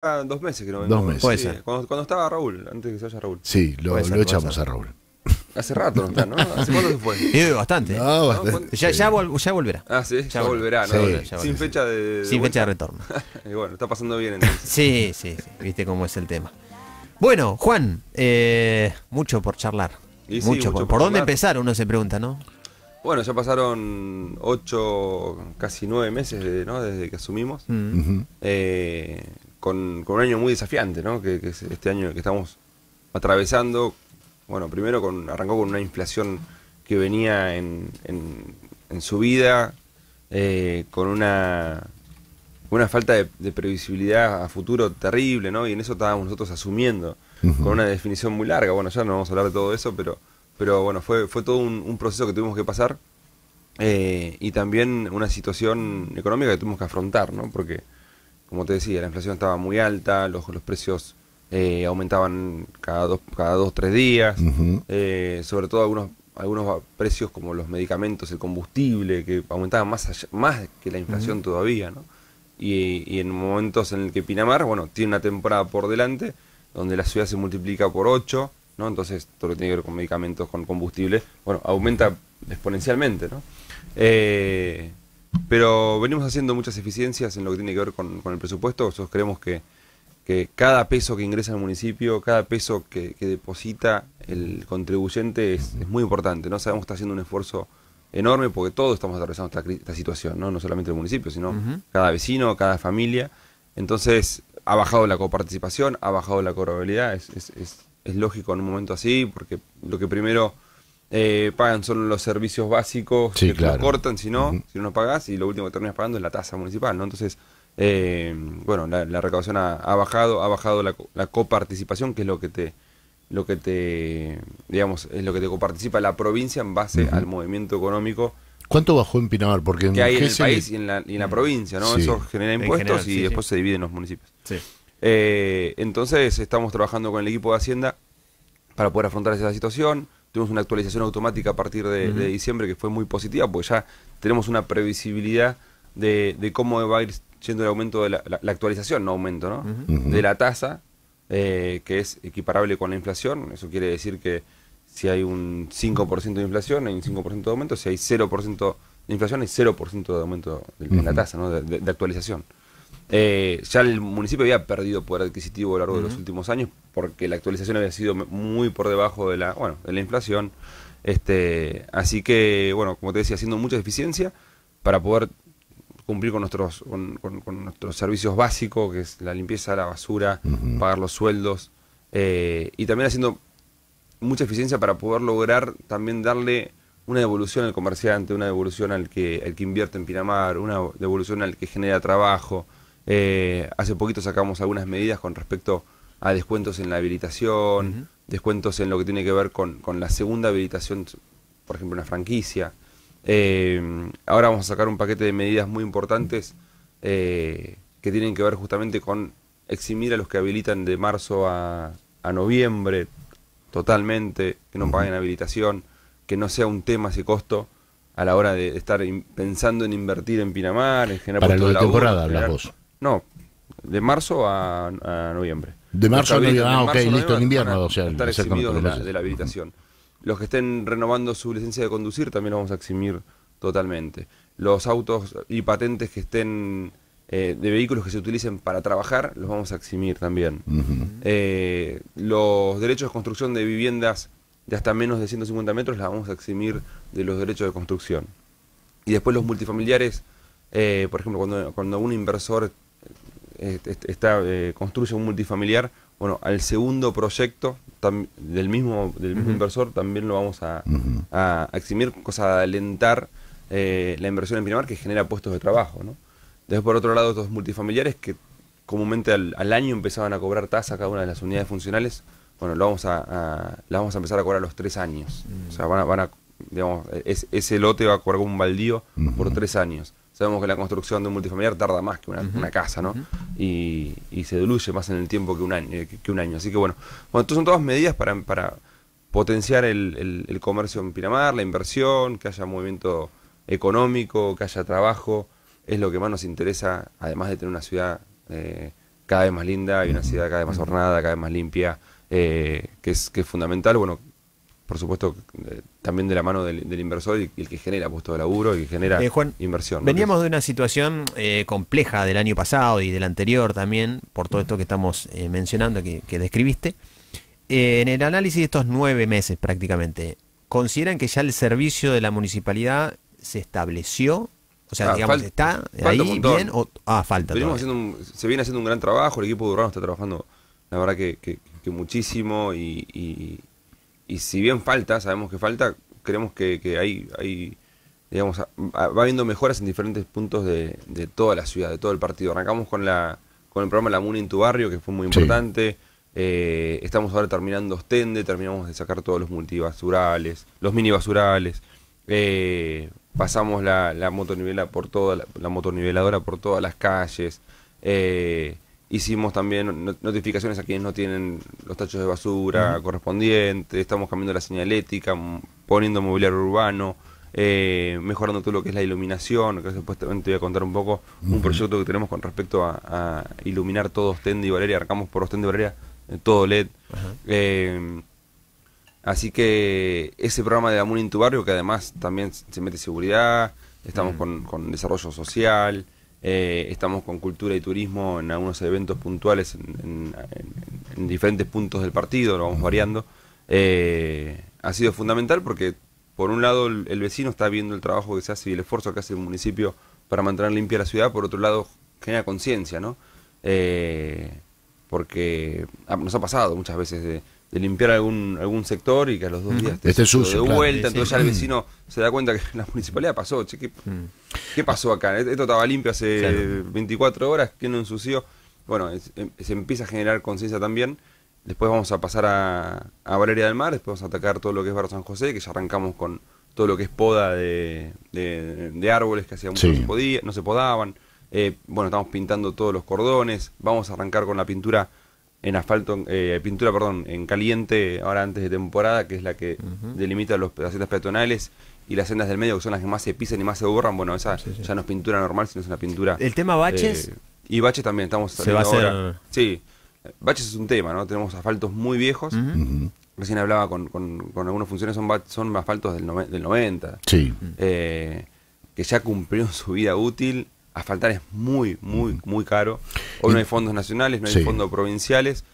Ah, dos meses creo. Dos meses. Puede ser. Cuando, estaba Raúl, antes que se vaya Raúl. Sí, lo, echamos a Raúl. Hace rato no ¿Hace cuánto se fue? bastante. ¿eh? Ya, ya, volverá. Ah, sí, ya, volverá, ¿no? Sin fecha de. Sin fecha de retorno. y bueno, está pasando bien entonces. sí, sí, sí, Viste cómo es el tema. Bueno, Juan, eh, mucho por charlar. mucho, por, por dónde empezar, uno se pregunta, ¿no? Bueno, ya pasaron ocho, casi nueve meses ¿no? desde que asumimos. Mm. eh, con, un año muy desafiante, ¿no? Que, es este año que estamos atravesando. Bueno, primero con, arrancó con una inflación que venía en, en, en subida, eh, con una, una falta de, previsibilidad a futuro terrible, ¿no? Y en eso estábamos nosotros asumiendo, con una definición muy larga. Bueno, ya no vamos a hablar de todo eso, pero, pero bueno, fue, fue todo un, proceso que tuvimos que pasar eh, y también una situación económica que tuvimos que afrontar, ¿no? Porque como te decía, la inflación estaba muy alta, los, precios eh, aumentaban cada dos, cada tres días, eh, sobre todo algunos, algunos precios como los medicamentos, el combustible, que aumentaban más, más que la inflación todavía, ¿no? Y, en momentos en el que Pinamar, bueno, tiene una temporada por delante, donde la ciudad se multiplica por ocho, ¿no? Entonces, todo lo que tiene que ver con medicamentos, con combustible, bueno, aumenta exponencialmente, ¿no? Eh, pero venimos haciendo muchas eficiencias en lo que tiene que ver con, el presupuesto. Nosotros creemos que, cada peso que ingresa al municipio, cada peso que, deposita el contribuyente es, muy importante. ¿no? Sabemos que está haciendo un esfuerzo enorme porque todos estamos atravesando esta, situación, ¿no? no solamente el municipio, sino cada vecino, cada familia. Entonces ha bajado la coparticipación, ha bajado la cobrabilidad. Es, es lógico en un momento así porque lo que primero eh, pagan solo los servicios básicos que te cortan, si no, si no pagas y lo último que terminas pagando es la tasa municipal, ¿no? Entonces, eh, bueno, la, recaudación ha, bajado, ha bajado la, coparticipación, que es lo que te lo que te digamos es lo que te coparticipa la provincia en base al movimiento económico ¿Cuánto bajó en Pinamar? Porque que hay en el país y en la, mm. provincia, ¿no? Eso genera impuestos y después se divide en los municipios. Eh, entonces estamos trabajando con el equipo de Hacienda para poder afrontar esa situación tuvimos una actualización automática a partir de, diciembre que fue muy positiva, porque ya tenemos una previsibilidad de, cómo va a ir yendo el aumento de la, actualización, no aumento, ¿no? De la tasa, eh, que es equiparable con la inflación. Eso quiere decir que si hay un 5% de inflación, hay un 5% de aumento, si hay 0% de inflación, hay 0% de aumento de, la tasa, ¿no? de actualización. Eh, ya el municipio había perdido poder adquisitivo a lo largo de los últimos años porque la actualización había sido muy por debajo de la, bueno, de la inflación. Este, así que, bueno, como te decía, haciendo mucha eficiencia para poder cumplir con nuestros, con, nuestros servicios básicos, que es la limpieza, la basura, pagar los sueldos, eh, y también haciendo mucha eficiencia para poder lograr también darle una devolución al comerciante, una devolución al que, al que invierte en Pinamar, una devolución al que genera trabajo. Eh, hace poquito sacamos algunas medidas con respecto a descuentos en la habilitación, descuentos en lo que tiene que ver con, la segunda habilitación, por ejemplo, una franquicia. Eh, ahora vamos a sacar un paquete de medidas muy importantes eh, que tienen que ver justamente con eximir a los que habilitan de marzo a, noviembre totalmente, que no paguen habilitación, que no sea un tema ese costo a la hora de estar pensando en invertir en Pinamar, en generar Para lo de temporada hablamos no, de marzo a, noviembre. De marzo a noviembre, ah, ok, listo, en invierno, o sea, de la, habilitación. Los que estén renovando su licencia de conducir también lo vamos a eximir totalmente. Los autos y patentes que estén eh, de vehículos que se utilicen para trabajar, los vamos a eximir también. Eh, los derechos de construcción de viviendas de hasta menos de 150 metros, las vamos a eximir de los derechos de construcción. Y después los multifamiliares, eh, por ejemplo, cuando un inversor está, eh, construye un multifamiliar, bueno, al segundo proyecto del mismo, del mismo inversor también lo vamos a, a eximir, cosa de alentar eh, la inversión en Pinamar que genera puestos de trabajo. ¿no? Después, por otro lado, estos multifamiliares que comúnmente al, año empezaban a cobrar tasa cada una de las unidades funcionales, bueno, lo vamos a, vamos a empezar a cobrar a los tres años. O sea, mm. van a, ese lote va a cobrar un baldío por tres años. Sabemos que la construcción de un multifamiliar tarda más que una, casa, ¿no? y, se diluye más en el tiempo que un año. Eh, que, un año. Así que bueno, bueno, entonces son todas medidas para, potenciar el, comercio en Pinamar, la inversión, que haya movimiento económico, que haya trabajo. Es lo que más nos interesa, además de tener una ciudad eh, cada vez más linda y una ciudad cada vez más ordenada, cada vez más limpia, eh, que, es, que es fundamental. Bueno, por supuesto, eh, también de la mano del, inversor y el que genera puesto de laburo y que genera eh, inversión. Veníamos de una situación eh, compleja del año pasado y del anterior también, por todo esto que estamos mencionando, que, describiste. en el análisis de estos nueve meses prácticamente, ¿consideran que ya el servicio de la municipalidad se estableció? O sea, ah, digamos, ¿está ahí bien? O, ah, falta. se viene haciendo un gran trabajo, el equipo de Urbano está trabajando, la verdad que, muchísimo y y si bien falta, sabemos que falta, creemos que, que hay, hay, digamos, va habiendo mejoras en diferentes puntos de, toda la ciudad, de todo el partido. Arrancamos con la con el programa La Muna en tu barrio, que fue muy importante. Eh, estamos ahora terminando Ostende, terminamos de sacar todos los multibasurales, los mini basurales. Eh, pasamos la, la motonivela por toda la, motoniveladora por todas las calles. Eh, Hicimos también notificaciones a quienes no tienen los tachos de basura correspondientes, estamos cambiando la señalética, poniendo mobiliario urbano, eh, mejorando todo lo que es la iluminación, que después te voy a contar un poco un proyecto que tenemos con respecto a, iluminar todo Ostende y Valeria, arrancamos por Ostende y Valeria, eh, todo LED. Eh, así que ese programa de Amun en tu barrio, que además también se mete seguridad, estamos mm. con, con desarrollo social. Eh, estamos con cultura y turismo en algunos eventos puntuales en, diferentes puntos del partido, lo vamos variando. Eh, ha sido fundamental porque, por un lado, el, vecino está viendo el trabajo que se hace y el esfuerzo que hace el municipio para mantener limpia la ciudad, por otro lado, genera conciencia, ¿no? Eh, porque nos ha pasado muchas veces de de limpiar algún, algún sector y que a los dos días esté de vuelta, entonces ya el mm. vecino se da cuenta que la municipalidad pasó, che, mm. ¿qué, pasó acá? Esto estaba limpio hace 24 horas, que no ensució? Bueno, em, se empieza a generar conciencia también. Después vamos a pasar a, Valeria del Mar, después vamos a atacar todo lo que es Barro San José, que ya arrancamos con todo lo que es poda de, de, árboles que hacía mucho no, se no se podaban. Eh, bueno, estamos pintando todos los cordones, vamos a arrancar con la pintura en asfalto, eh, pintura, perdón, en caliente ahora antes de temporada, que es la que delimita los, las sendas peatonales y las sendas del medio, que son las que más se pisan y más se borran. Bueno, esa ya no es pintura normal, sino es una pintura. ¿El tema baches? Eh, y baches también, estamos se va a Sí, baches es un tema, ¿no? Tenemos asfaltos muy viejos. Recién hablaba con, con, con algunos funcionarios, son, son asfaltos del, del 90. Sí. Eh, que ya cumplieron su vida útil asfaltar es muy, muy, muy caro. Hoy no hay fondos nacionales, no hay fondos provinciales.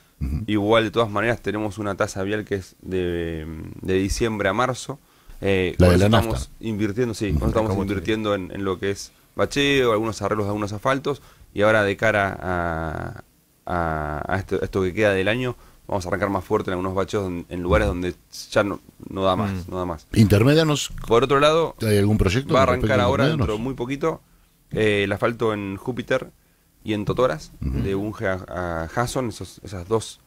Igual, de todas maneras, tenemos una tasa vial que es de, diciembre a marzo. Eh, la de la estamos invirtiendo, sí, estamos invirtiendo en, lo que es bacheo, algunos arreglos de algunos asfaltos. Y ahora, de cara a, esto, que queda del año, vamos a arrancar más fuerte en algunos bacheos en, lugares donde ya no, da más. Mm. No da más. Intermedianos. Por otro lado, ¿hay algún proyecto? Va a arrancar ahora dentro muy poquito eh, el asfalto en Júpiter y en Totoras, de Unge a, Hasson, esas dos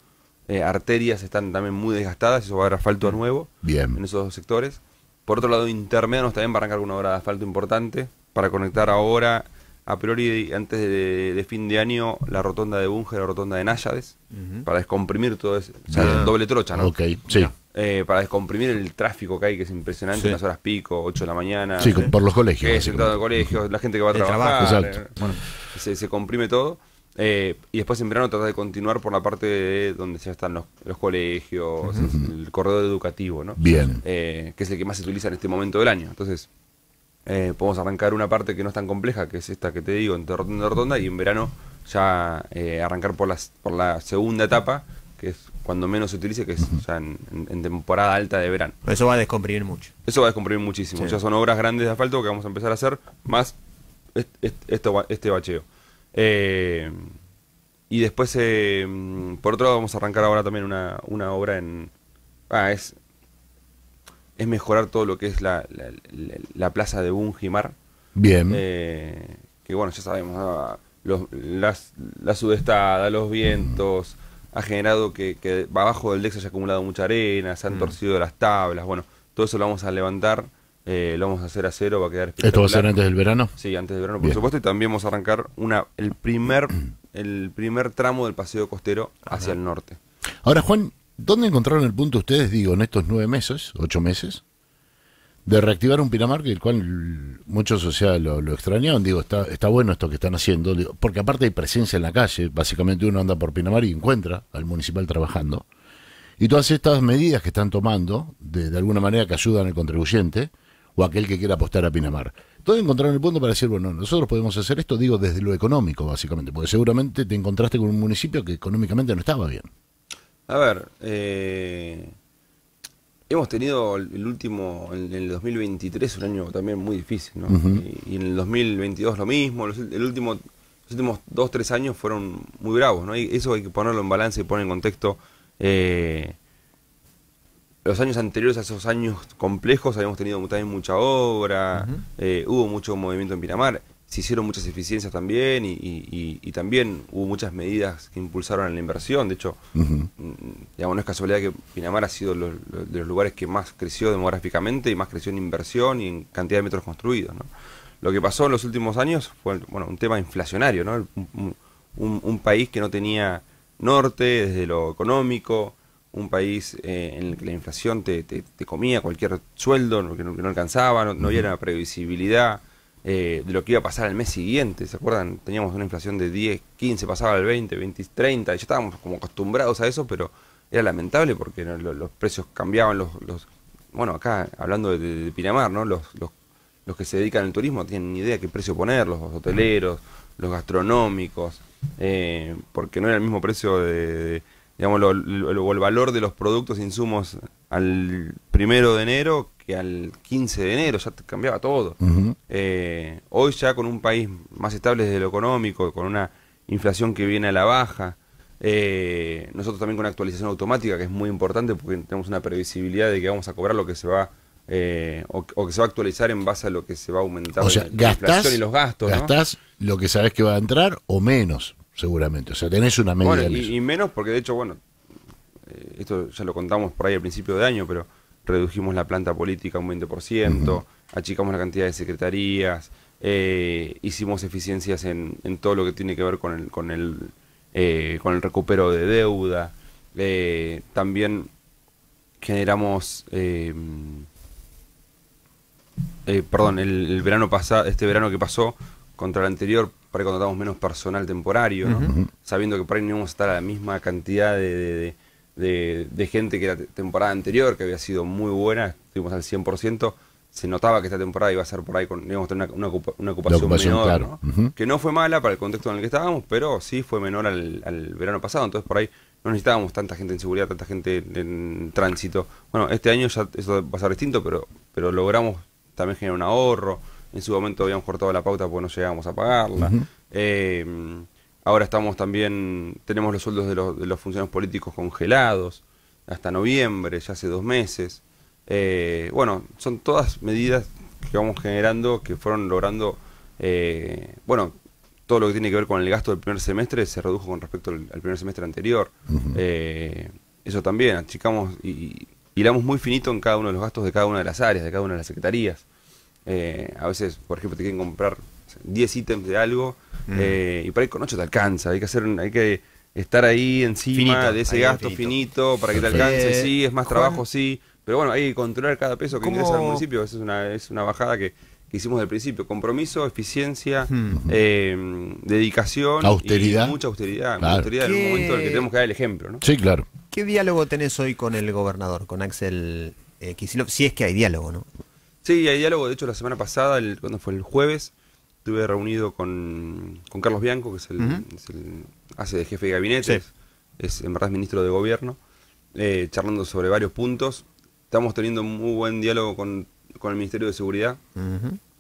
eh, arterias están también muy desgastadas, eso va a haber asfalto nuevo en esos dos sectores. Por otro lado, Intermedios también va a arrancar una obra de asfalto importante para conectar ahora, a priori, antes de, fin de año, la rotonda de Bunge, la rotonda de Náyades, para descomprimir todo eso. O sea, doble trocha, ¿no? Ok, sí. Eh, para descomprimir el tráfico que hay, que es impresionante, unas las horas pico, 8 de la mañana. Sí, por los colegios. la gente que va a Trabajo, eh, se, comprime todo. Eh, y después en verano trata de continuar por la parte de donde ya están los, colegios, el corredor educativo, ¿no? Bien. que es el que más se utiliza en este momento del año. Entonces, podemos arrancar una parte que no es tan compleja, que es esta que te digo, en rotonda y y en verano ya arrancar por, las, por la segunda etapa, que es cuando menos se utilice, que es en, temporada alta de verano. eso va a descomprimir mucho. Eso va a descomprimir muchísimo. Ya son obras grandes de asfalto que vamos a empezar a hacer, más este, bacheo. Eh, y después, eh, por otro lado, vamos a arrancar ahora también una, obra en... Ah, es, es mejorar todo lo que es la, plaza de Bungimar. Bien. Eh, que bueno, ya sabemos, ah, las, la sudestada, los vientos ha generado que, que abajo del Dex se haya acumulado mucha arena, se han mm. torcido las tablas, bueno, todo eso lo vamos a levantar, eh, lo vamos a hacer a cero, va a quedar espectacular. ¿Esto va a ser antes del verano? Sí, antes del verano, por supuesto, y también vamos a arrancar una, el, primer, el primer tramo del paseo costero hacia el norte. Ahora, Juan, ¿dónde encontraron el punto ustedes, digo, en estos nueve meses, ocho meses? de reactivar un Pinamar el cual muchos o lo, lo extrañaban. Digo, está, está bueno esto que están haciendo, porque aparte hay presencia en la calle, básicamente uno anda por Pinamar y encuentra al municipal trabajando. Y todas estas medidas que están tomando, de, de alguna manera que ayudan al contribuyente o aquel que quiera apostar a Pinamar. Entonces encontraron el punto para decir, bueno, nosotros podemos hacer esto, digo, desde lo económico, básicamente, porque seguramente te encontraste con un municipio que económicamente no estaba bien. A ver, eh, Hemos tenido el último, en el 2023, un año también muy difícil, ¿no? y, en el 2022 lo mismo, los, el último, los últimos dos, tres años fueron muy bravos, ¿no? eso hay que ponerlo en balance y poner en contexto. Eh, los años anteriores a esos años complejos habíamos tenido también mucha obra, eh, hubo mucho movimiento en Pinamar se hicieron muchas eficiencias también y, también hubo muchas medidas que impulsaron la inversión. De hecho, mm, digamos, no es casualidad que Pinamar ha sido de los lugares que más creció demográficamente y más creció en inversión y en cantidad de metros construidos. ¿no? Lo que pasó en los últimos años fue bueno, un tema inflacionario, ¿no? un, país que no tenía norte desde lo económico, un país eh, en el que la inflación te, comía cualquier sueldo, no, que no alcanzaba, no, había una previsibilidad, eh, de lo que iba a pasar el mes siguiente. ¿Se acuerdan? Teníamos una inflación de 10, 15, pasaba al 20, 20, 30, ya estábamos como acostumbrados a eso, pero era lamentable porque los, precios cambiaban, los, bueno, acá hablando de, Pinamar, ¿no? Los, los, que se dedican al turismo tienen ni idea qué precio poner, los hoteleros, los gastronómicos, eh, porque no era el mismo precio de, digamos, el valor de los productos, insumos al primero de enero que al 15 de enero, ya cambiaba todo. Eh, hoy ya con un país más estable desde lo económico, con una inflación que viene a la baja, eh, nosotros también con una actualización automática que es muy importante porque tenemos una previsibilidad de que vamos a cobrar lo que se va eh, o, que se va a actualizar en base a lo que se va a aumentar o sea, y los gastos. lo que sabes que va a entrar o menos, seguramente. O sea, tenés una medida. y, menos porque de hecho, bueno, eh, esto ya lo contamos por ahí al principio de año, pero redujimos la planta política un 20%, achicamos la cantidad de secretarías, eh, hicimos eficiencias en, todo lo que tiene que ver con el, con el, eh, con el recupero de deuda, también generamos... perdón, el, verano pasado, este verano que pasó, contra el anterior, para que contratamos menos personal temporario, sabiendo que por ahí no íbamos a estar a la misma cantidad de de, gente que la temporada anterior, que había sido muy buena, estuvimos al 100%, se notaba que esta temporada iba a ser por ahí, con, íbamos a tener una, una, ocupación, menor, que no fue mala para el contexto en el que estábamos, pero sí fue menor al, verano pasado, entonces por ahí no necesitábamos tanta gente en seguridad, tanta gente en tránsito. Bueno, este año ya eso va a ser distinto, pero, pero logramos también generar un ahorro. En su momento habíamos cortado la pauta porque no llegábamos a pagarla. Ahora estamos también, tenemos los sueldos de los, de funcionarios políticos congelados hasta noviembre, ya hace dos meses. Eh, bueno, son todas medidas que vamos generando, que fueron logrando, eh, bueno, todo lo que tiene que ver con el gasto del primer semestre se redujo con respecto al, primer semestre anterior. Eh, eso también, achicamos y, y muy finito en cada uno de los gastos de cada una de las áreas, de cada una de las secretarías. a veces, por ejemplo, te quieren comprar 10 ítems de algo, mm. eh, y para ahí con 8 te alcanza, hay que hacer hay que estar ahí encima de ese gasto finito. para que te alcance, sí, es más trabajo, sí, pero bueno, hay que controlar cada peso que ingresa al municipio, Esa es una, bajada que, que hicimos del principio. Compromiso, eficiencia, mm. em, dedicación. Austeridad. mucha austeridad. Austeridad en un momento en el que tenemos que dar el ejemplo. ¿no? Sí, claro. ¿Qué diálogo tenés hoy con el gobernador, con Axel eh, Si es que hay diálogo, ¿no? Sí, hay diálogo. De hecho, la semana pasada, cuando fue el jueves, estuve reunido con, Carlos Bianco, que es el, hace de jefe de gabinete, es en verdad ministro de gobierno, eh, charlando sobre varios puntos. Estamos teniendo muy buen diálogo con, el Ministerio de Seguridad.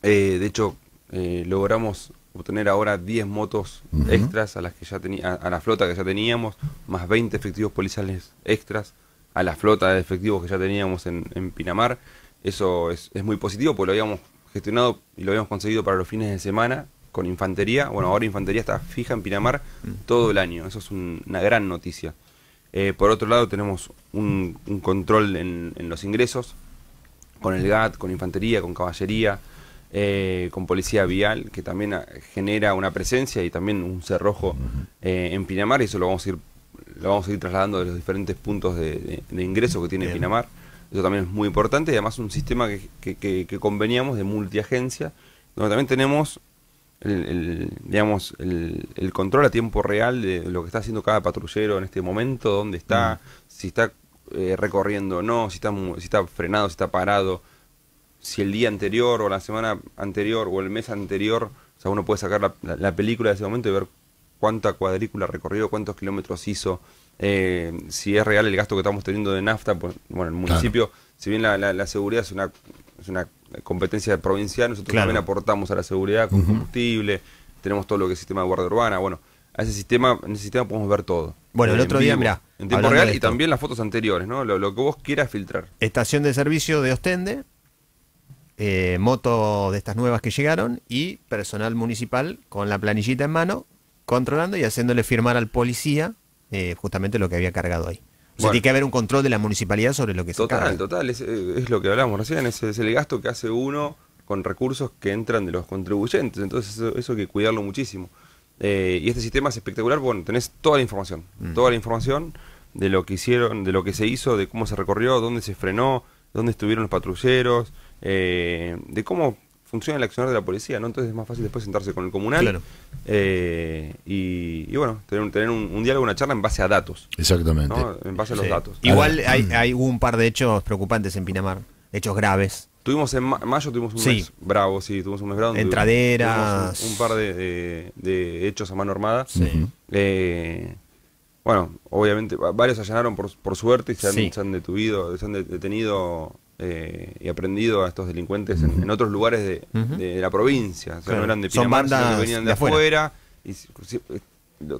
Eh, de hecho, eh, logramos obtener ahora 10 motos extras a las que ya tenía a la flota que ya teníamos, más 20 efectivos policiales extras a la flota de efectivos que ya teníamos en, Pinamar. Eso es, es, muy positivo porque lo habíamos gestionado y lo habíamos conseguido para los fines de semana con infantería. Bueno, ahora infantería está fija en Pinamar mm. todo el año. Eso es una gran noticia. Eh, por otro lado, tenemos un, control en, los ingresos con el GAT, con infantería, con caballería, eh, con policía vial, que también ah, genera una presencia y también un cerrojo eh, en Pinamar. Y eso lo vamos a ir lo vamos a ir trasladando de los diferentes puntos de, ingreso que tiene Pinamar. Eso también es muy importante y además un sistema que, que, conveníamos de multiagencia, donde también tenemos el, digamos, el, control a tiempo real de lo que está haciendo cada patrullero en este momento, dónde está, mm. si está eh, recorriendo o no, si está, si está frenado, si está parado, si el día anterior o la semana anterior o el mes anterior, o sea, uno puede sacar la película de ese momento y ver cuánta cuadrícula recorrió, cuántos kilómetros hizo, eh, si es real el gasto que estamos teniendo de nafta, pues, bueno, el municipio, si bien la, seguridad es una, competencia provincial, nosotros también aportamos a la seguridad con combustible, tenemos todo lo que es sistema de guardia urbana, bueno, ese sistema, en ese sistema podemos ver todo. Bueno, el otro día, mira. En tiempo real y también las fotos anteriores, ¿no? Lo, que vos quieras filtrar. Estación de servicio de Ostende, eh, moto de estas nuevas que llegaron y personal municipal con la planillita en mano, controlando y haciéndole firmar al policía eh, justamente lo que había cargado ahí. O sea, tiene que haber un control de la municipalidad sobre lo que se carga. Total, total, es, lo que hablábamos recién, es, el gasto que hace uno con recursos que entran de los contribuyentes, entonces eso, hay que cuidarlo muchísimo. Eh, y este sistema es espectacular, bueno, tenés toda la información, mm. toda la información de lo que hicieron, de lo que se hizo, de cómo se recorrió, dónde se frenó, dónde estuvieron los patrulleros, eh, de cómo funciona el accionar de la policía, ¿no? Entonces es más fácil después sentarse con el comunal eh, y, bueno, tener, tener un, diálogo, una charla en base a datos. Exactamente. En base a los datos. Igual mm. hay, un par de hechos preocupantes en Pinamar, hechos graves. Tuvimos en mayo, tuvimos un sí. mes bravo, sí, tuvimos un mes bravo. Entraderas. Un, par de, hechos a mano armada. Sí. Eh, bueno, obviamente, varios allanaron por, suerte y se han, se han, detuvido, se han detenido eh, y aprendido a estos delincuentes en, otros lugares de, la provincia. O sea, no eran de venían de, afuera. y, eh,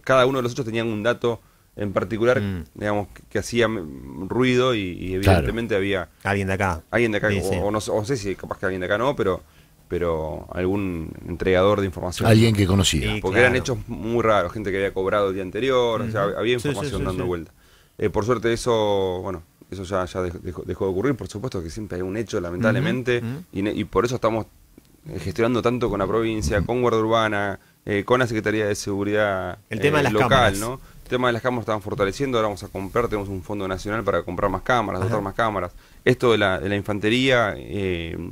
cada uno de los otros tenían un dato en particular, mm. digamos, que, hacía ruido y, evidentemente había... Alguien de acá. Alguien o, no, sé si capaz que alguien de acá no, pero pero algún entregador de información. Alguien que conocía. porque eran hechos muy raros, gente que había cobrado el día anterior, o sea, había información dando vuelta. Eh, por suerte eso, bueno, eso ya, dejó, de ocurrir, por supuesto que siempre hay un hecho, lamentablemente, Y, por eso estamos eh, gestionando tanto con la provincia, con Guardia Urbana, eh, con la Secretaría de Seguridad el tema de eh, las local, cámaras. ¿no? El tema de las cámaras Estamos fortaleciendo, ahora vamos a comprar, tenemos un fondo nacional para comprar más cámaras, dotar más cámaras. Esto de la, infantería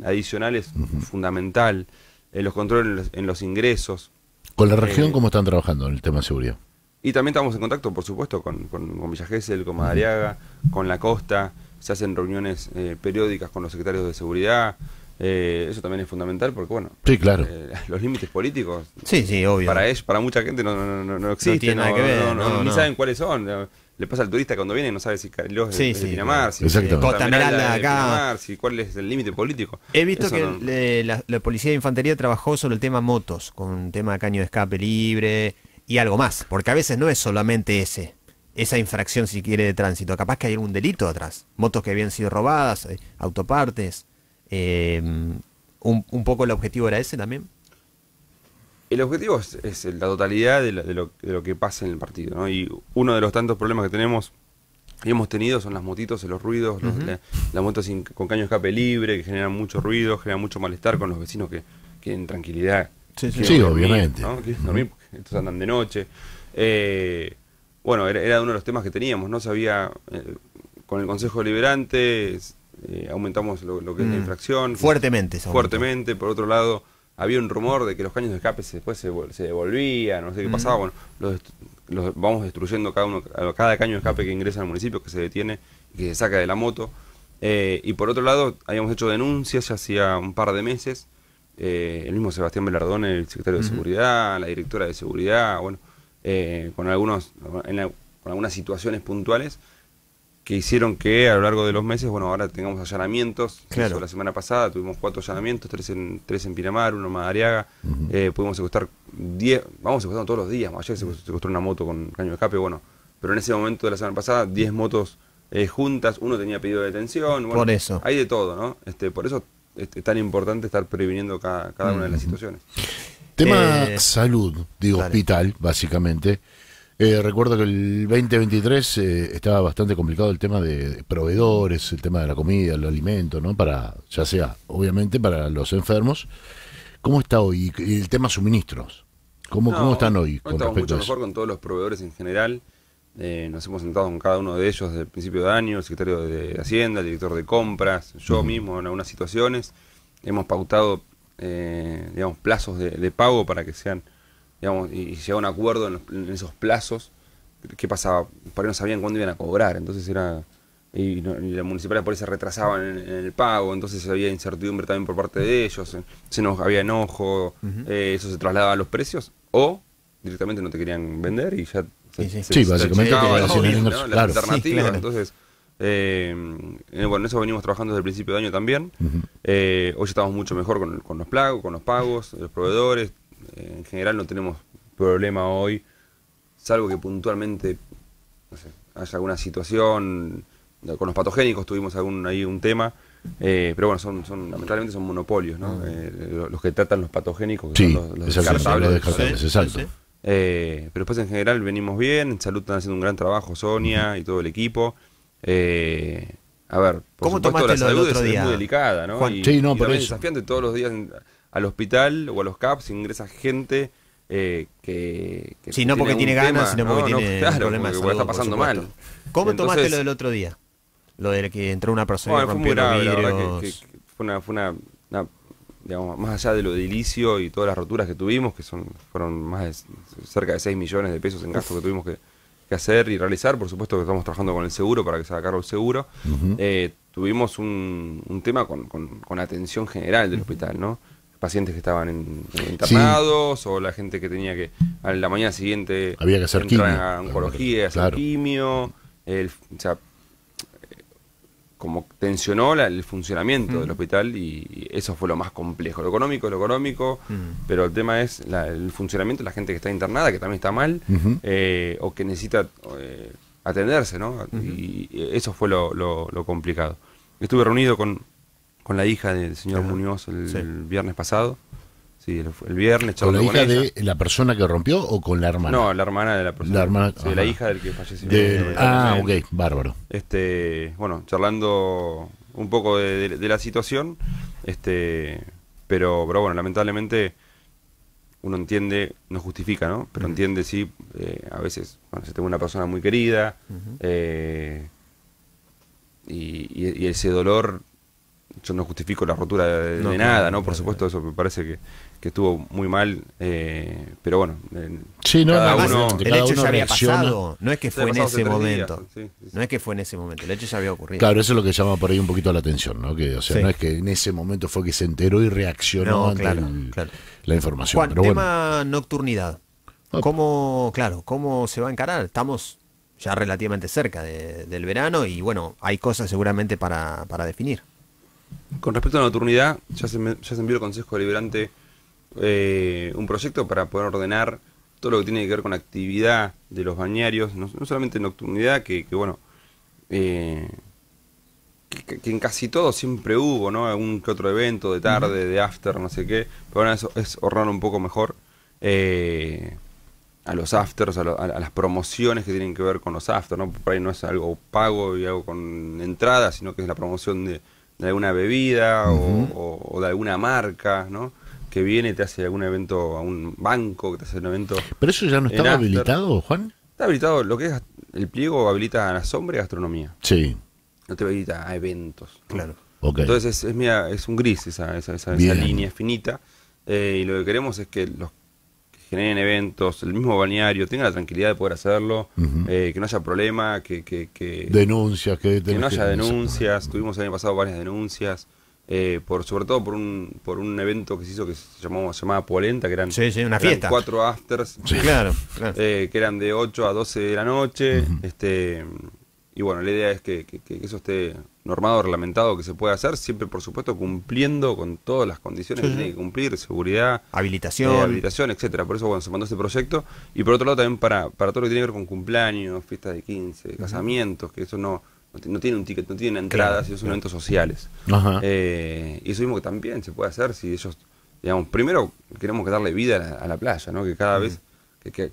adicional es fundamental, los controles en los, ingresos. ¿Con la región cómo están trabajando en el tema de seguridad? Y también estamos en contacto, por supuesto, con, con, con Villa con Madariaga, con La Costa. Se hacen reuniones eh, periódicas con los secretarios de seguridad. Eh, eso también es fundamental porque, bueno, claro. Eh, los límites políticos sí, sí, obvio. Para, ellos, para mucha gente no, no, no, no existen, ni saben cuáles son. Le pasa al turista cuando viene y no sabe si los es de Pinamar, si Costa acá. cuál es el límite político. He visto que la, Policía de Infantería trabajó sobre el tema motos, con un tema de caño de escape libre, y algo más, porque a veces no es solamente ese, esa infracción si quiere de tránsito, capaz que hay algún delito atrás, motos que habían sido robadas, eh, autopartes, em, un, poco el objetivo era ese también. El objetivo es, la totalidad de, lo, lo, que pasa en el partido, ¿no? y uno de los tantos problemas que tenemos y hemos tenido son las motitos, los ruidos, las motos con caño escape libre, que generan mucho ruido, generan mucho malestar con los vecinos que, que en tranquilidad Sí, sí, obviamente. estos andan de noche. Eh, bueno, era, uno de los temas que teníamos, ¿no? Sabía, eh, con el Consejo Liberante eh, aumentamos lo, que es la mm. infracción. Fuertemente. Fuertemente, por otro lado, había un rumor de que los caños de escape después se, devolvían, no sé qué mm. pasaba. Bueno, los, vamos destruyendo cada, uno, cada caño de escape que ingresa al municipio, que se detiene y que se saca de la moto. y por otro lado, habíamos hecho denuncias ya hacía un par de meses eh, el mismo Sebastián Belardón, el secretario de Seguridad, la directora de Seguridad, bueno, eh, con, algunos, algunas situaciones puntuales que hicieron que a lo largo de los meses, bueno, ahora tengamos allanamientos. Claro. la semana pasada tuvimos cuatro allanamientos, tres en, tres en Pinamar, uno en Madariaga. Eh, pudimos secuestrar diez, vamos secuestrando todos los días. Ayer se secuestró una moto con caño de escape, bueno. Pero en ese momento de la semana pasada, 10 motos juntas, uno tenía pedido de detención. Bueno, eso. Hay de todo, ¿no? Este, por eso es tan importante estar previniendo cada, una de las situaciones. Tema eh, salud, digo hospital, básicamente. Eh, recuerdo que el 2023 eh, estaba bastante complicado el tema de proveedores, el tema de la comida, el alimento, ¿no? Para, ya sea, obviamente, para los enfermos. ¿Cómo está hoy el tema suministros? ¿Cómo, cómo están hoy? con respecto a mejor con todos los proveedores en general. Eh, nos hemos sentado con cada uno de ellos desde el principio de año, el secretario de Hacienda, el director de compras, yo mismo en algunas situaciones. Hemos pautado, eh, digamos, plazos de, pago para que sean, digamos, y, se llegar a un acuerdo en, esos plazos. ¿Qué pasaba? porque no sabían cuándo iban a cobrar, entonces era... Y, la municipalidad por ahí se retrasaban en, el pago, entonces había incertidumbre también por parte de ellos, se nos había enojo, eh, eso se trasladaba a los precios, o directamente no te querían vender y ya Sí, sí, sí básicamente. entonces... bueno, eso venimos trabajando desde el principio de año también. Eh, hoy estamos mucho mejor con, los plagos con los pagos, los proveedores. Eh, en general no tenemos problema hoy, salvo que puntualmente haya alguna situación. Con los patogénicos tuvimos algún, ahí un tema. Eh, pero bueno, son, lamentablemente son monopolios, los que tratan los patogénicos, que Los descartables, exacto. Eh, pero después en general venimos bien, en salud están haciendo un gran trabajo Sonia y todo el equipo. Eh, a ver, por ¿Cómo supuesto la salud es, es, muy delicada, ¿no? sí, no, pero es desafiante todos los días al hospital o a los CAPS ingresa gente eh, que, que, Sí, no porque tiene ganas, sino porque tiene problemas de salud, está pasando mal. ¿Cómo tomaste lo del otro día? Lo de que entró una persona con y rompió fue, La fue una, fue una más allá de lo edilicio y todas las roturas que tuvimos, que son fueron más cerca de 6 millones de pesos en gastos que tuvimos que, hacer y realizar, por supuesto que estamos trabajando con el seguro para que se haga el seguro, eh, tuvimos un, tema con, con, con, atención general del hospital, ¿no? pacientes que estaban internados o la gente que tenía que a la mañana siguiente había que hacer oncología, y hacer quimio, el, o sea, como tensionó el funcionamiento del hospital y, eso fue lo más complejo. Lo económico, lo económico, pero el tema es el funcionamiento de la gente que está internada, que también está mal, eh, o que necesita eh, atenderse, ¿no? Y eso fue lo, complicado. Estuve reunido con, la hija del señor Muñoz el, viernes pasado. Sí, el, viernes ¿Con la hija de la persona que rompió o con la hermana? No, la hermana de la persona. La hermana, sí, la hija del que falleció. ah, ok, bárbaro. Este, bueno, charlando un poco de, la situación, este, pero, pero bueno, lamentablemente uno entiende, no justifica, ¿no? Pero entiende, sí, eh, a veces, bueno, se tengo una persona muy querida, eh, y, ese dolor yo no justifico la rotura de, nada, ¿no? Por supuesto, eso me parece que, estuvo muy mal, eh, pero bueno. uno, el hecho ya había pasado, no es que fue en ese momento. No es que fue en ese momento, el hecho ya había ocurrido. Claro, eso es lo que llama por ahí un poquito la atención, ¿no? Que, o sea, no es que en ese momento fue que se enteró y reaccionó ante la información. Juan, tema nocturnidad. Ah. ¿Cómo, claro, cómo se va a encarar? Estamos ya relativamente cerca del verano y bueno, hay cosas seguramente para definir. Con respecto a la nocturnidad, ya se, ya se envió el Consejo Deliberante eh, un proyecto para poder ordenar todo lo que tiene que ver con actividad de los bañarios, no, solamente nocturnidad, que, bueno, eh, que, en casi todo siempre hubo, ¿no? Algún que otro evento de tarde, de after, no sé qué, pero bueno, eso es ahorrar un poco mejor. Eh, a los afters, a, las promociones que tienen que ver con los afters, ¿no? Por ahí no es algo pago y algo con entrada, sino que es la promoción de, de alguna bebida o, de alguna marca, ¿no? Que viene, te hace algún evento a un banco, que te hace un evento. ¿Pero eso ya no está habilitado, Juan? Está habilitado, lo que es el pliego habilita a la sombra y gastronomía. Sí. No te habilita a eventos. Claro. Entonces es, es, mira, es un gris esa, esa, esa, línea finita. Eh, y lo que queremos es que los tener eventos, el mismo balneario, tenga la tranquilidad de poder hacerlo, eh, que no haya problema, que... que, que denuncias, que, no haya denuncias, tuvimos el año pasado varias denuncias, eh, por sobre todo por un, por un evento que se hizo que se llamó, llamaba Polenta, que eran, una fiesta. cuatro afters, claro, claro. Eh, que eran de 8 a 12 de la noche, este y bueno, la idea es que, eso esté normado, reglamentado, que se pueda hacer, siempre por supuesto cumpliendo con todas las condiciones que tiene que cumplir, seguridad, eh, habilitación, etcétera. Por eso bueno, se mandó este proyecto. Y por otro lado también para, para todo lo que tiene que ver con cumpleaños, fiestas de 15, casamientos, que eso no, no tiene un ticket, no tiene entradas, claro, sino son eventos sociales. Eh, y eso mismo que también se puede hacer si ellos, digamos, primero queremos que darle vida a la, playa, ¿no? Que cada vez que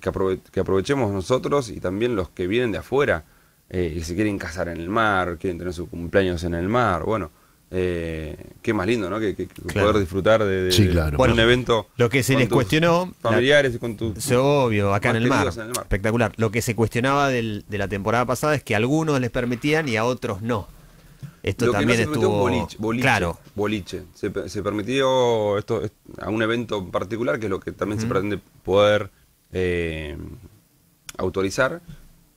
aprovechemos nosotros y también los que vienen de afuera eh, se quieren casar en el mar, quieren tener su cumpleaños en el mar, bueno. Eh, qué más lindo, ¿no? Que, poder disfrutar de, un evento. Lo que se les cuestionó. Familiares y con tus. Obvio, acá en el, mar, Espectacular. Lo que se cuestionaba de la temporada pasada es que algunos les permitían y a otros no. Esto también estuvo. Boliche, claro. Boliche. Se, permitió esto a un evento particular, que es lo que también se pretende poder eh, autorizar,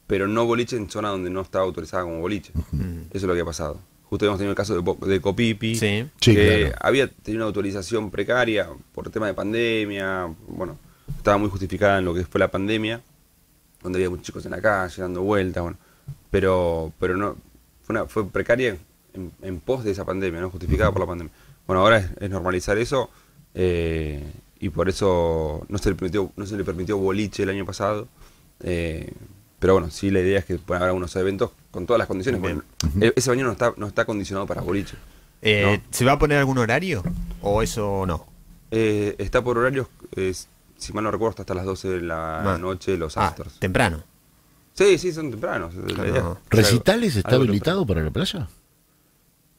pero no boliche en zona donde no estaba autorizada como boliche. Mm. Eso es lo que ha pasado. Justo habíamos tenido el caso de, Copipi, sí. que había tenido una autorización precaria por tema de pandemia, bueno, estaba muy justificada en lo que fue la pandemia, donde había muchos chicos en la calle dando vueltas, bueno, pero, pero no, fue, precaria en, pos de esa pandemia, no justificada por la pandemia. Bueno, ahora es, normalizar eso eh, y por eso no se, le permitió, no se le permitió boliche el año pasado. Eh, pero bueno, sí la idea es que puedan haber algunos eventos con todas las condiciones. E-, ese baño no está, condicionado para boliche. Eh, ¿Se va a poner algún horario o eso no? Eh, está por horarios, si mal no recuerdo, hasta las 12 de la ah. noche los ah, Temprano. Sí, sí, son tempranos. ¿Recitales está habilitado para la playa?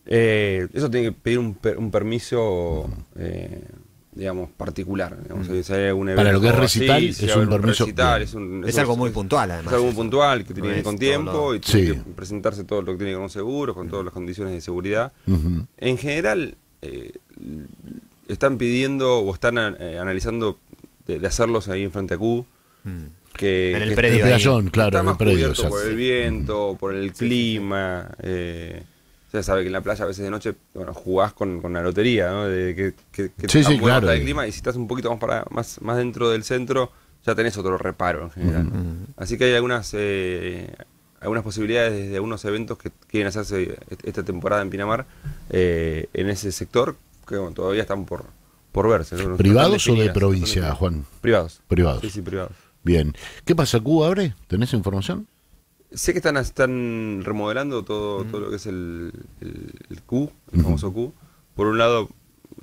Eh, eso tiene que pedir un, permiso digamos, particular. Mm. Para lo que es recital, es, un permiso, recital es, algo muy puntual, además. Es algo muy puntual que tiene que ir con tiempo y presentarse todo lo que tiene que con seguros, con todas las condiciones de seguridad. En general, eh, están pidiendo o están eh, analizando de, hacerlos ahí en frente a Q. Mm. Que, en el predio. Está, claro, más en el predio, por el viento, por el clima. Eh, ya sabe que en la playa a veces de noche bueno, jugás con, la lotería, ¿no? De que, que, que sí, sí, claro. clima y si estás un poquito más, para, más, más dentro del centro, ya tenés otro reparo en general. Así que hay algunas, eh, algunas posibilidades de algunos eventos que quieren hacerse esta temporada en Pinamar, eh, en ese sector, que todavía están por, por verse. ¿Privados o de provincia, Juan? Privados. Privados. Sí, sí, privados. Bien. ¿Qué pasa, Cuba, abre? ¿Tenés información? Sé que están, están remodelando todo, todo lo que es el, Q, el famoso Q. Por un lado,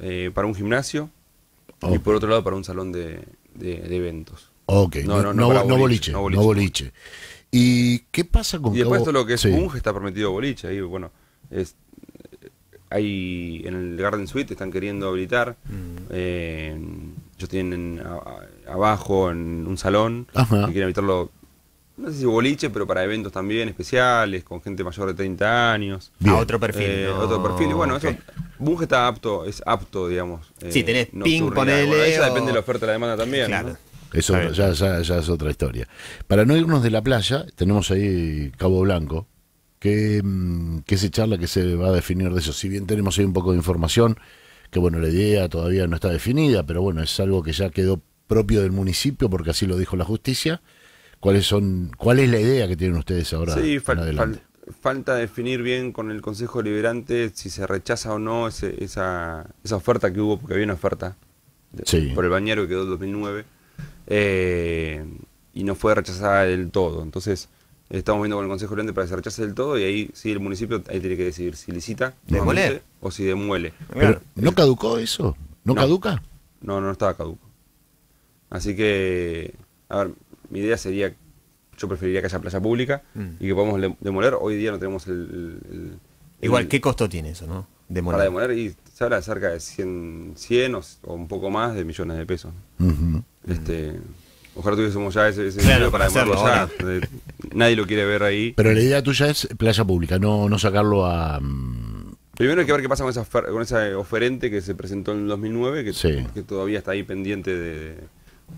eh, para un gimnasio y por otro lado, para un salón de, eventos. Ok, no, boliche, no boliche. ¿Y qué pasa con Y después todo lo que es sí. está permitido boliche. Ahí, bueno, es, hay en el Garden Suite están queriendo habilitar. Mm. Eh, ellos tienen abajo en un salón Ajá. quieren habilitarlo no sé si boliche, pero para eventos también especiales, con gente mayor de 30 años. A otro perfil. Eh, otro perfil. Y bueno, eso, Bunge está apto, es apto, digamos. Eh, sí, tenés ping, ponele. eso depende de la oferta y la demanda también. Eso ya, es otra historia. Para no irnos de la playa, tenemos ahí Cabo Blanco, que, mm, que se charla que se va a definir de eso. Si bien tenemos ahí un poco de información, que bueno, la idea todavía no está definida, pero bueno, es algo que ya quedó propio del municipio, porque así lo dijo la justicia cuáles son, cuál es la idea que tienen ustedes ahora. Sí, falta definir bien con el Consejo Liberante si se rechaza o no esa, oferta que hubo, porque había una oferta por el bañero que quedó en 2009 eh, y no fue rechazada del todo. Entonces estamos viendo con el Consejo Liberante para que se rechace del todo y ahí sí el municipio ahí tiene que decidir si licita o si demuele. ¿No caducó eso? no caduca? No, no estaba caduco. Así que, a ver, mi idea sería, yo preferiría que haya plaza pública mm. y que podamos demoler. Hoy día no tenemos el... Igual, ¿qué costo tiene eso, no? Para demoler, y se habla de cerca de 100, o, un poco más de millones de pesos. este, ojalá tuviésemos ya ese, dinero para, demolerlo nadie lo quiere ver ahí. Pero la idea tuya es playa pública, no, no sacarlo a... Mm, Primero hay que ver qué pasa con esa, con esa oferente que se presentó en 2009, que, que todavía está ahí pendiente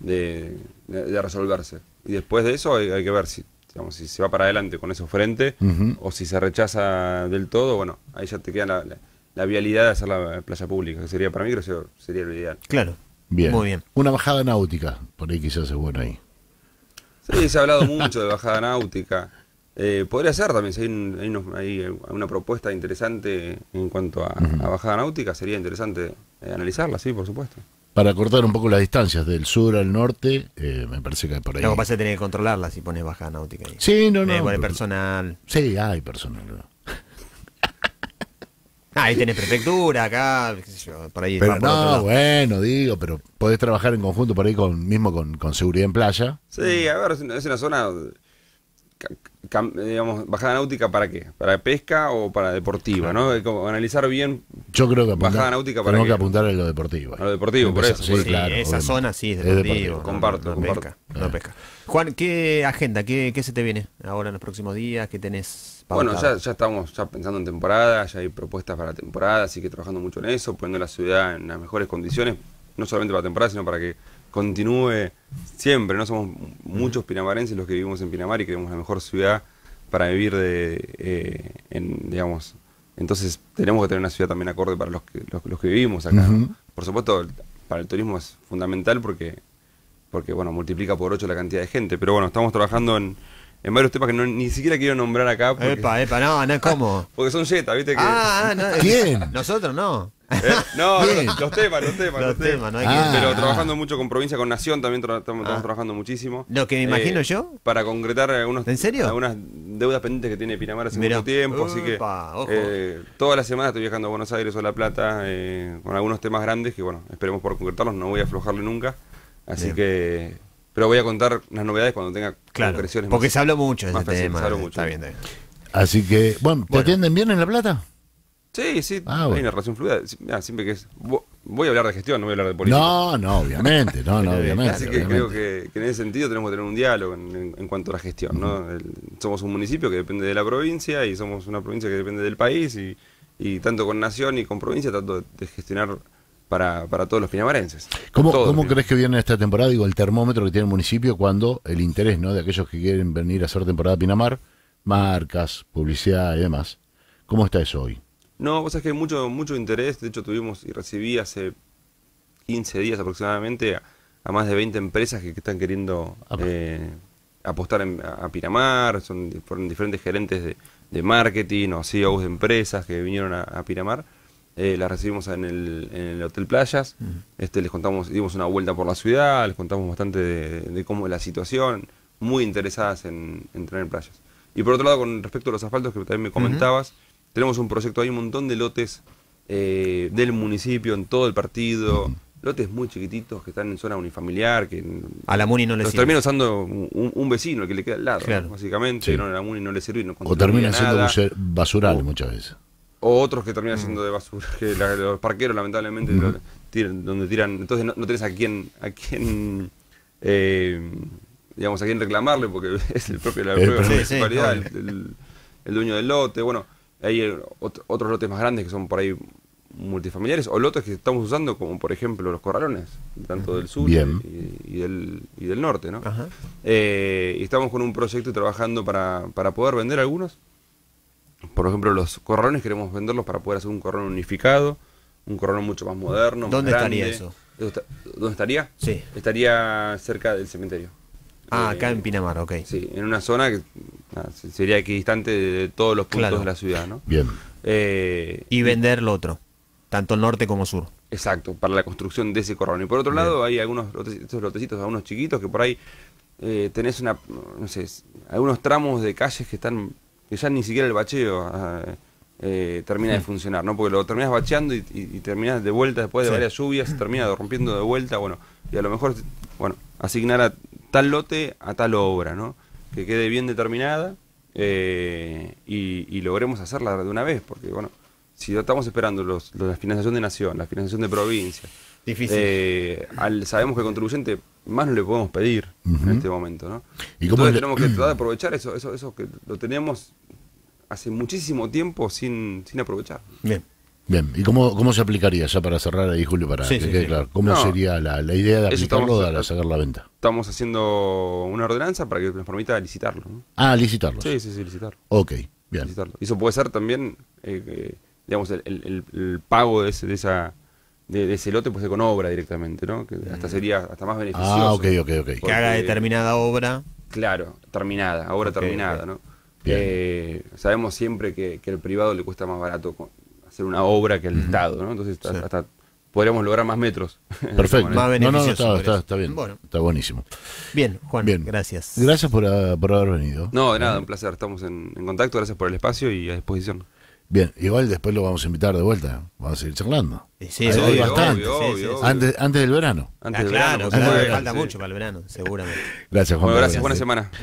de de, resolverse. Y después de eso hay, que ver si, si se va para adelante con eso frente o si se rechaza del todo. Bueno, ahí ya te queda la, la, vialidad de hacer la playa pública, que sería para mí, creo sería lo ideal. Claro. Bien. Muy bien. Una bajada náutica, por ahí quizás es bueno ahí. Sí, se ha hablado mucho de bajada náutica. Eh, podría ser también, si hay, hay, una propuesta interesante en cuanto a, bajada náutica, sería interesante eh, analizarla, sí, por supuesto para cortar un poco las distancias del sur al norte, eh, me parece que por ahí. Lo que pasa es tener que controlarla si pones baja náutica. Ahí. Sí, no, no. Eh, personal. Sí, hay personal. Ah, ahí tenés prefectura, acá, qué sé yo, por ahí. Pero no, bueno, digo, pero podés trabajar en conjunto por ahí con, mismo con, con seguridad en playa. Sí, a ver, es una zona digamos, bajada náutica para qué? ¿Para pesca o para deportiva? ¿no? analizar bien. Yo creo que bajada náutica tenemos que apuntar a lo deportivo. lo deportivo, por eso. esa zona sí es deportivo. Comparto, eh. Pesca, Juan, ¿qué agenda? ¿Qué, ¿Qué se te viene ahora en los próximos días? ¿Qué tenés? para? Bueno, ya, estamos ya pensando en temporada, ya hay propuestas para la temporada, así que trabajando mucho en eso, poniendo la ciudad en las mejores condiciones, no solamente para la temporada, sino para que continúe siempre. No somos muchos pinamarenses los que vivimos en Pinamar y queremos la mejor ciudad para vivir de, eh, en, digamos, entonces tenemos que tener una ciudad también acorde para los que, los, que vivimos acá. Por supuesto, para el turismo es fundamental porque, porque bueno, multiplica por 8 la cantidad de gente. Pero bueno, estamos trabajando en, varios temas que ni siquiera quiero nombrar acá. Porque, epa, epa, no, no, ¿cómo? Porque son jetas, ¿viste? Ah, ah, no, ¿Quién? Nosotros no. ¿Eh? No, los, temas, los temas. Los, temas, Pero trabajando mucho con Provincia, con Nación, también estamos, ah. trabajando muchísimo. Lo que me eh, imagino yo. Para concretar algunos, ¿En serio? algunas deudas pendientes que tiene Pinamar hace mucho tiempo. así que eh, todas las semanas estoy viajando a Buenos Aires o La Plata con algunos temas grandes que, bueno, esperemos por concretarlos. No voy a aflojarle nunca. Así que. Pero voy a contar las novedades cuando tenga concreciones Porque se habló mucho de ese tema. Está bien, Así que, bueno, ¿te atienden bien en La Plata? Sí, sí, ah, hay una relación fluida. que Voy a hablar de gestión, no voy a hablar de política. No, no, obviamente, no, obviamente. Así que creo que, en ese sentido tenemos que tener un diálogo en, cuanto a la gestión, somos un municipio que depende de la provincia y somos una provincia que depende del país y, tanto con nación y con provincia tanto de gestionar para, para todos los pinamarenses. ¿Cómo, crees que viene esta temporada, digo, el termómetro que tiene el municipio cuando el interés, ¿no? De aquellos que quieren venir a hacer temporada a Pinamar, marcas, publicidad y demás. ¿Cómo está eso hoy? No, cosas que hay mucho, mucho interés. De hecho, tuvimos y recibí hace 15 días aproximadamente a, más de 20 empresas que, están queriendo ah, eh, apostar a, Piramar. Son, fueron diferentes gerentes de, marketing o CEOs de empresas que vinieron a, Piramar. Eh, las recibimos en el, Hotel Playas. este, les contamos, dimos una vuelta por la ciudad, les contamos bastante de, cómo es la situación. Muy interesadas en, en tener playas. Y por otro lado, con respecto a los asfaltos que también me comentabas. Tenemos un proyecto, hay un montón de lotes eh, del municipio, en todo el partido, lotes muy chiquititos que están en zona unifamiliar, que a la MUNI no le sirve. Los termina usando un, vecino, el que le queda al lado, básicamente, la MUNI no le sirve. o termina siendo basural muchas veces. O otros que terminan mm. siendo de basura, los parqueros lamentablemente mm. donde tiran, entonces no, tienes a quién, a quién eh, digamos, a quién reclamarle, porque es el propio el dueño del lote, bueno hay otros lotes más grandes que son por ahí multifamiliares o lotes que estamos usando, como por ejemplo los corralones, tanto del sur Y, del, y, del, norte. ¿no? Eh, y estamos con un proyecto trabajando para, para poder vender algunos. Por ejemplo, los corralones queremos venderlos para poder hacer un corralón unificado, un corralón mucho más moderno. ¿Dónde estaría eso? ¿Dónde estaría? Sí. Estaría cerca del cementerio. Ah, eh, acá en Pinamar, ok. Sí, en una zona que sería equidistante de todos los puntos de la ciudad, ¿no? Bien. Eh, y vender lo otro, tanto norte como sur. Exacto, para la construcción de ese corral. Y por otro lado, hay algunos lotecitos, a lotecitos, algunos chiquitos, que por ahí eh, tenés una, algunos tramos de calles que están, que ya ni siquiera el bacheo ah, eh, termina de mm. funcionar, ¿no? Porque lo terminás bacheando y, terminas de vuelta después de varias lluvias, termina rompiendo de vuelta, bueno, y a lo mejor, bueno, asignar a tal lote a tal obra, ¿no? Que quede bien determinada eh, y, logremos hacerla de una vez, porque bueno, si estamos esperando los, la financiación de nación, la financiación de provincia, Difícil. Eh, al, sabemos que el contribuyente más no le podemos pedir en este momento, ¿no? ¿Y Entonces tenemos que tratar de aprovechar eso, eso, eso que lo teníamos hace muchísimo tiempo sin, sin aprovechar. Bien. Bien, ¿y cómo, se aplicaría ya para cerrar ahí, Julio, para que quede claro? ¿Cómo sería la, idea de aplicarlo o de sacar la venta? Estamos haciendo una ordenanza para que nos permita licitarlo. ¿no? Ah, licitarlo. Sí, sí, sí, licitarlo. Ok, bien. Y eso puede ser también, eh, digamos, el, pago de, ese, de esa... De, ese lote, pues con obra directamente, ¿no? Que hasta mm. sería hasta más ah, beneficioso. Ah, ok, ok, ok. que haga determinada obra. Claro, terminada, obra terminada, ¿no? Eh, sabemos siempre que, que, el privado le cuesta más barato hacer una obra que el Estado, ¿no? Entonces hasta podríamos lograr más metros. Perfecto. no, no, está, bien. Está buenísimo. Bien, Juan, gracias. Gracias ah, por, haber venido. No, de nada, eh. un placer. Estamos en, contacto. Gracias por el espacio y a disposición. Bien, igual después lo vamos a invitar de vuelta. Vamos a seguir charlando. Sí, bastante. antes, del verano. Ah, claro, verano, falta mucho para el verano, seguramente. Gracias, Juan. Bueno, gracias, buena semana.